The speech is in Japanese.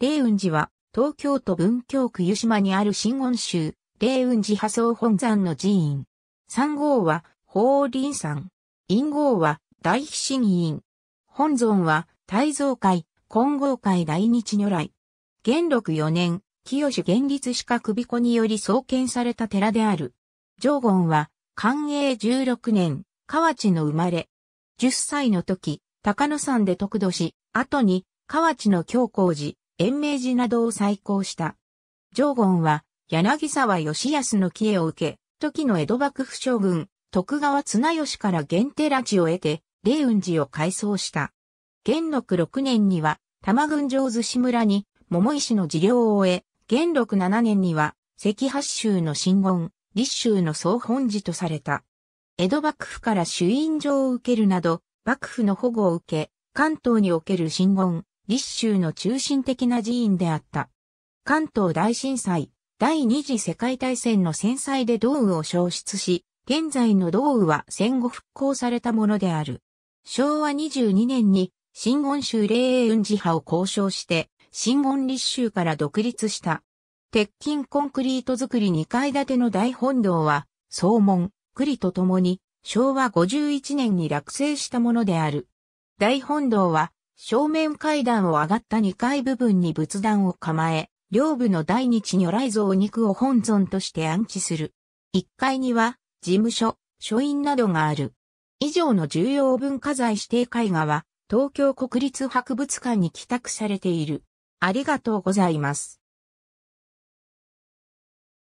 霊雲寺は、東京都文京区湯島にある新温州、霊雲寺破僧本山の寺院。三号は、法輪山。陰号は、大飛神院。本尊は、大蔵会、金剛会来日如来。元禄四年、清元立四角首子により創建された寺である。上言は、寛永十六年、河内の生まれ。十歳の時、高野山で得度し、後に、河内の教皇寺、延命寺などを再興した。上言は、柳沢義康の帰依を受け、時の江戸幕府将軍、徳川綱吉から源寺地を得て、霊雲寺を改装した。元禄6年には、玉郡城寿司村に、桃石の治療を終え、元禄7年には、関八州の新言、立州の総本寺とされた。江戸幕府から主印状を受けるなど、幕府の保護を受け、関東における新言、立州の中心的な寺院であった。関東大震災、第二次世界大戦の戦災で道雨を消失し、現在の道雨は戦後復興されたものである。昭和22年に、新温州霊雲寺派を交渉して、新温立州から独立した。鉄筋コンクリート造り2階建ての大本堂は、総門、栗と共に、昭和51年に落成したものである。大本堂は、正面階段を上がった2階部分に仏壇を構え、両部の大日如来像肉を本尊として安置する。1階には、事務所、書院などがある。以上の重要文化財指定絵画は、東京国立博物館に寄託されている。ありがとうございます。